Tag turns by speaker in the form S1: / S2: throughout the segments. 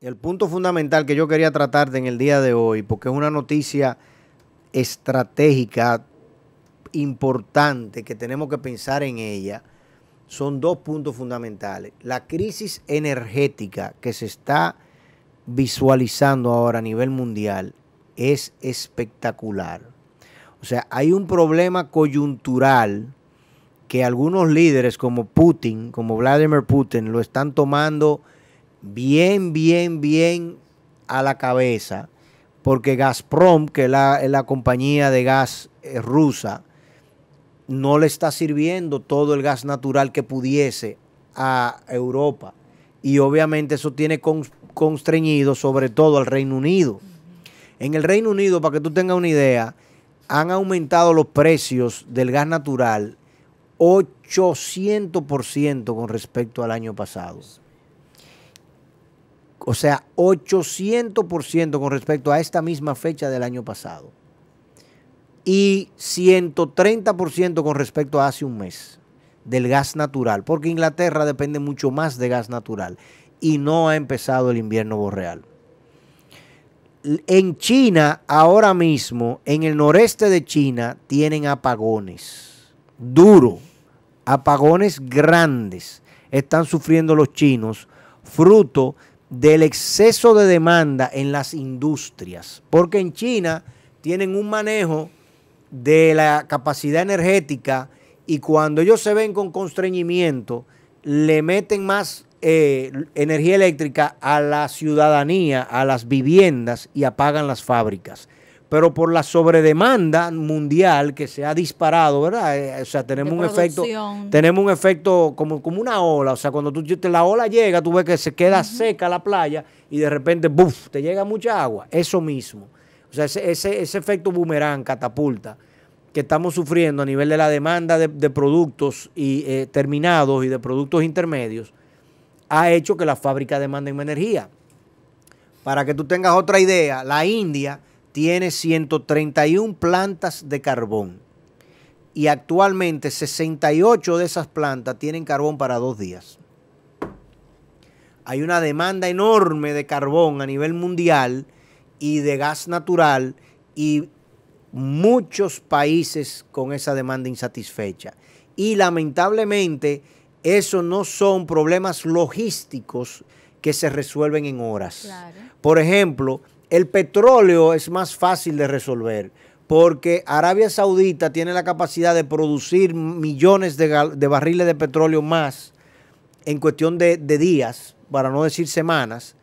S1: El punto fundamental que yo quería tratarte en el día de hoy, porque es una noticia estratégica importante que tenemos que pensar en ella, son dos puntos fundamentales. La crisis energética que se está visualizando ahora a nivel mundial es espectacular. O sea, hay un problema coyuntural que algunos líderes como Putin, como Vladimir Putin, lo están tomando bien, bien, bien a la cabeza, porque Gazprom, que es la, es la compañía de gas eh, rusa, no le está sirviendo todo el gas natural que pudiese a Europa. Y obviamente eso tiene constreñido sobre todo al Reino Unido. En el Reino Unido, para que tú tengas una idea, han aumentado los precios del gas natural 800% con respecto al año pasado. O sea, 800% con respecto a esta misma fecha del año pasado. Y 130% con respecto a hace un mes del gas natural, porque Inglaterra depende mucho más de gas natural y no ha empezado el invierno borreal. En China, ahora mismo, en el noreste de China, tienen apagones. Duro. Apagones grandes. Están sufriendo los chinos, fruto del exceso de demanda en las industrias, porque en China tienen un manejo de la capacidad energética y cuando ellos se ven con constreñimiento, le meten más eh, energía eléctrica a la ciudadanía, a las viviendas y apagan las fábricas pero por la sobredemanda mundial que se ha disparado, ¿verdad? Eh, o sea, tenemos un efecto, tenemos un efecto como, como una ola. O sea, cuando tú, la ola llega, tú ves que se queda seca la playa y de repente, ¡buf!, te llega mucha agua. Eso mismo. O sea, ese, efecto boomerang, catapulta, que estamos sufriendo a nivel de la demanda de, productos y, eh, terminados y de productos intermedios, ha hecho que las fábricas demanden energía. Para que tú tengas otra idea, la India tiene 131 plantas de carbón y actualmente 68 de esas plantas tienen carbón para dos días. Hay una demanda enorme de carbón a nivel mundial y de gas natural y muchos países con esa demanda insatisfecha. Y lamentablemente eso no son problemas logísticos que se resuelven en horas. Por ejemplo, el petróleo es más fácil de resolver porque Arabia Saudita tiene la capacidad de producir millones de, barriles de petróleo más en cuestión de, días, para no decir semanas,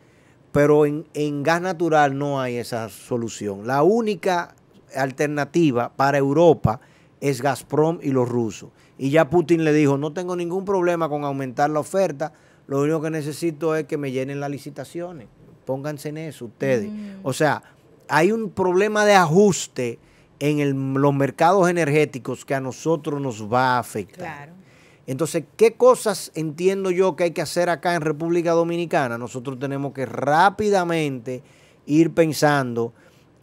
S1: pero en gas natural no hay esa solución. La única alternativa para Europa es Gazprom y los rusos. Y ya Putin le dijo, no tengo ningún problema con aumentar la oferta, lo único que necesito es que me llenen las licitaciones. Pónganse en eso ustedes. Mm. O sea, hay un problema de ajuste en los mercados energéticos que a nosotros nos va a afectar. Entonces, ¿qué cosas entiendo yo que hay que hacer acá en República Dominicana? Nosotros tenemos que rápidamente ir pensando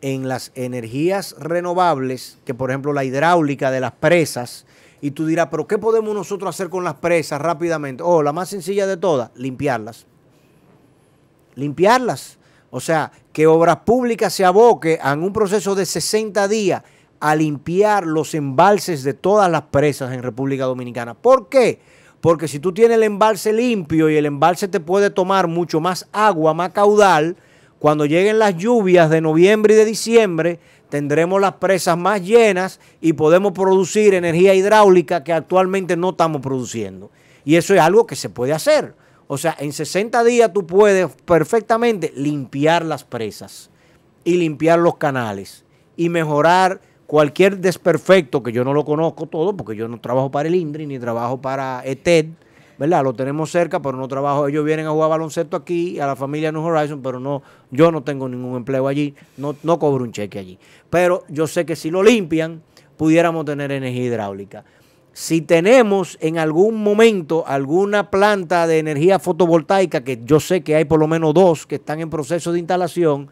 S1: en las energías renovables, que por ejemplo la hidráulica de las presas, y tú dirás, pero ¿qué podemos nosotros hacer con las presas rápidamente? Oh, la más sencilla de todas, limpiarlas limpiarlas. O sea, que Obras Públicas se aboque en un proceso de 60 días a limpiar los embalses de todas las presas en República Dominicana. ¿Por qué? Porque si tú tienes el embalse limpio y el embalse te puede tomar mucho más agua, más caudal, cuando lleguen las lluvias de noviembre y de diciembre, tendremos las presas más llenas y podemos producir energía hidráulica que actualmente no estamos produciendo. Y eso es algo que se puede hacer. O sea, en 60 días tú puedes perfectamente limpiar las presas y limpiar los canales y mejorar cualquier desperfecto, que yo no lo conozco todo, porque yo no trabajo para el INDRI ni trabajo para ETED, ¿verdad? Lo tenemos cerca, pero no trabajo. Ellos vienen a jugar baloncesto aquí, a la familia New Horizon, pero no, yo no tengo ningún empleo allí, no, no cobro un cheque allí. Pero yo sé que si lo limpian, pudiéramos tener energía hidráulica si tenemos en algún momento alguna planta de energía fotovoltaica, que yo sé que hay por lo menos dos que están en proceso de instalación,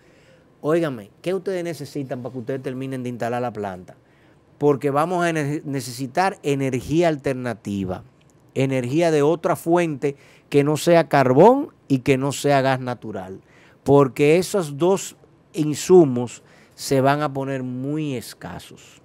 S1: óigame, ¿qué ustedes necesitan para que ustedes terminen de instalar la planta? Porque vamos a necesitar energía alternativa, energía de otra fuente que no sea carbón y que no sea gas natural, porque esos dos insumos se van a poner muy escasos.